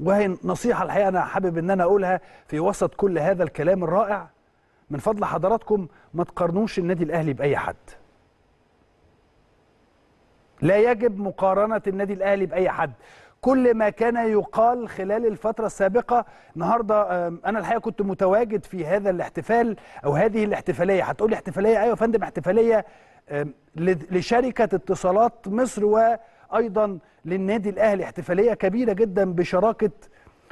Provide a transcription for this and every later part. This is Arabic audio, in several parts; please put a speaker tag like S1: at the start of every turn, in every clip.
S1: وهي نصيحة الحقيقة أنا حابب أن أنا أقولها في وسط كل هذا الكلام الرائع من فضل حضراتكم ما تقارنوش النادي الأهلي بأي حد لا يجب مقارنة النادي الأهلي بأي حد كل ما كان يقال خلال الفترة السابقة النهاردة أنا الحقيقة كنت متواجد في هذا الاحتفال أو هذه الاحتفالية هتقولي احتفالية أيوة يا فندم احتفالية لشركة اتصالات مصر وأيضا للنادي الأهلي احتفالية كبيرة جدا بشراكة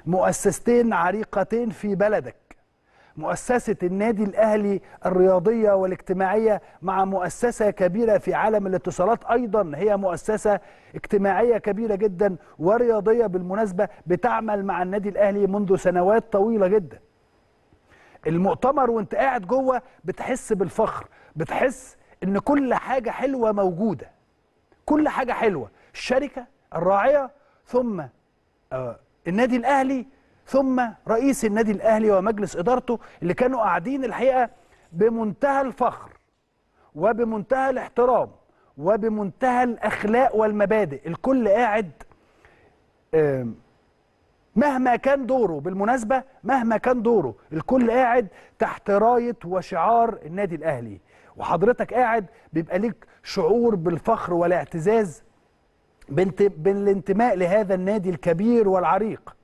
S1: مؤسستين عريقتين في بلدك مؤسسة النادي الأهلي الرياضية والاجتماعية مع مؤسسة كبيرة في عالم الاتصالات أيضا هي مؤسسة اجتماعية كبيرة جدا ورياضية بالمناسبة بتعمل مع النادي الأهلي منذ سنوات طويلة جدا المؤتمر وانت قاعد جوه بتحس بالفخر بتحس ان كل حاجه حلوه موجوده كل حاجه حلوه الشركه الراعيه ثم آه، النادي الاهلي ثم رئيس النادي الاهلي ومجلس ادارته اللي كانوا قاعدين الحقيقه بمنتهى الفخر وبمنتهى الاحترام وبمنتهى الاخلاق والمبادئ الكل قاعد مهما كان دوره بالمناسبة مهما كان دوره الكل قاعد تحت راية وشعار النادي الأهلي وحضرتك قاعد بيبقى ليك شعور بالفخر والاعتزاز بالانتماء لهذا النادي الكبير والعريق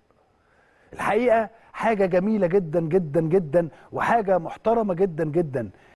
S1: الحقيقة حاجة جميلة جدا جدا جدا وحاجة محترمة جدا جدا